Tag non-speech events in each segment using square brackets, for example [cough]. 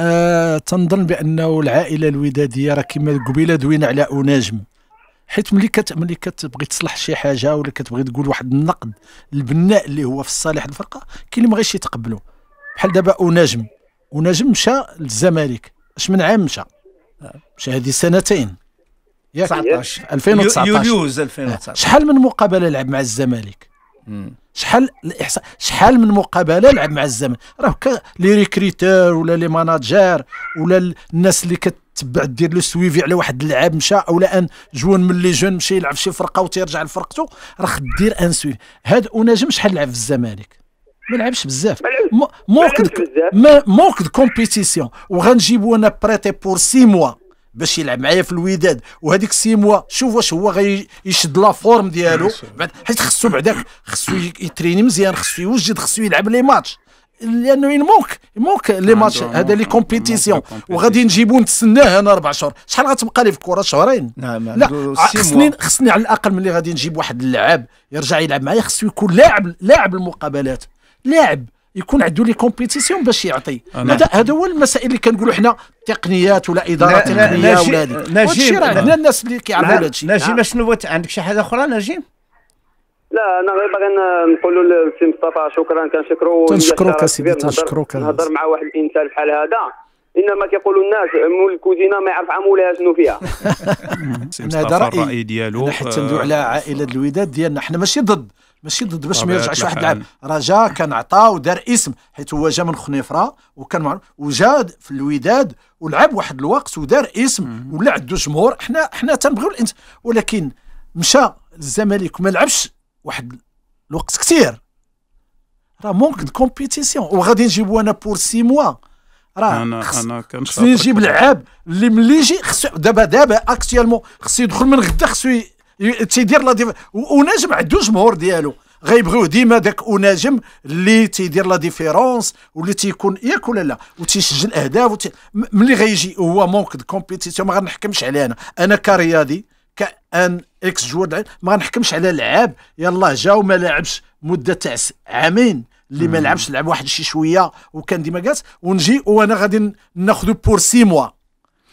آه تنظن بانه العائله الوداديه راه كما قبيله دوينا على اناجم حيت ملي كت ملي كتبغي تصلح شي حاجه ولا كتبغي تقول واحد النقد البناء اللي هو في الصالح الفرقه كاين اللي ما غايش يتقبلوا بحال دابا اناجم اناجم مشى للزمالك اش من عام مشى مشى هذه سنتين ياك 19 2019 يوليوز 2019 شحال من مقابله لعب مع الزمالك شحال الاحصاء شحال من مقابله لعب مع الزمن راه لي ريكريتور ولا لي ماناجير ولا الناس اللي كتبع دير لو سويفي على واحد اللاعب مشى ولا ان جوان من لي جون مشى يلعب في شي فرقه وتيرجع لفرقته راه خدير ان سوي هاد ونجم شحال لعب في الزمالك ما لعبش بزاف موقد موقد كومبيتيسيون وغنجيبو انا بريتي بور سي موا باش يلعب معايا في الوداد وهذيك موا شوف واش هو غيشد لا فورم ديالو بعد حيت خصو بعداك خصو يتريني مزيان خصو يوجد خصو يلعب لي ماتش لانه موك موك لي ماتش هذا لي كومبيتيسيون وغادي نجيبو نتسناه انا اربع شهور شحال غتبقى لي في الكره شهرين نعم لا آه، خصني خصني على الاقل ملي غادي نجيب واحد اللاعب يرجع يلعب معايا خصو يكون لاعب لاعب المقابلات لاعب يكون عنده لي كومبيتيسيون باش يعطي هذا هذا هو المسائل اللي كنقولوا حنا تقنيات ولا اداره تقنيه ولا هذه راه هنا الناس اللي كيعرفوا هذا الشيء نجيب شنو عندك شي حاجه اخرى نجيم لا انا غير باغي نقولوا للسي مصطفى شكرا كنشكرو تنشكروك اسيدي تنشكروك نهضر مع واحد الانسان بحال هذا انما كيقولوا الناس مول الكوزينه ما يعرف عمولها شنو فيها [laughs] هذا رأي ديالو حتى ندوي آه، على عائله الوداد ديالنا حنا ماشي ضد ماشي ضد باش ما يرجعش واحد العام جا كان عطا ودار اسم حيت هو جا من خنيفره وكان معروف وجا في الوداد ولعب واحد الوقت ودار اسم ولا عنده جمهور حنا حنا تنبغيو الانس ولكن مشى للزمالك وما لعبش واحد الوقت كثير راه مونك دو كومبيتيسيون وغادي نجيبو انا بور سي موا راه انا خس... انا كنشوف خصني نجيب لعاب اللي ملي يجي خصو دابا دابا اكسيالمون خصو يدخل من غدا خصو تيدير لا ديف... ونجم عنده جمهور ديالو غيبغيوه ديما داك اناجم اللي تيدير لا ديفيرونس واللي تيكون ياك ولا لا وتيسجل اهداف وتي... ملي غيجي هو مونك دو كومبيتيسيون ما غنحكمش عليه انا انا كرياضي كان اكس جوار ما غنحكمش على لعاب يلاه جا وما لعبش مده تاع عامين اللي ما لعبش لعب واحد شي شويه وكان ديما جالس ونجي وانا غادي ناخذ بور سي موا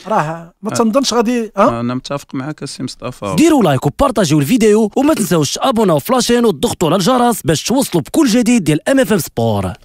راه ما تنظنش غادي أه؟ انا متفق معك السي مصطفى ديروا لايك وبارطاجيو الفيديو وما تنساوش ابوناو في لاشين وتضغطوا على الجرس باش توصلوا بكل جديد ديال ام اف ام سبور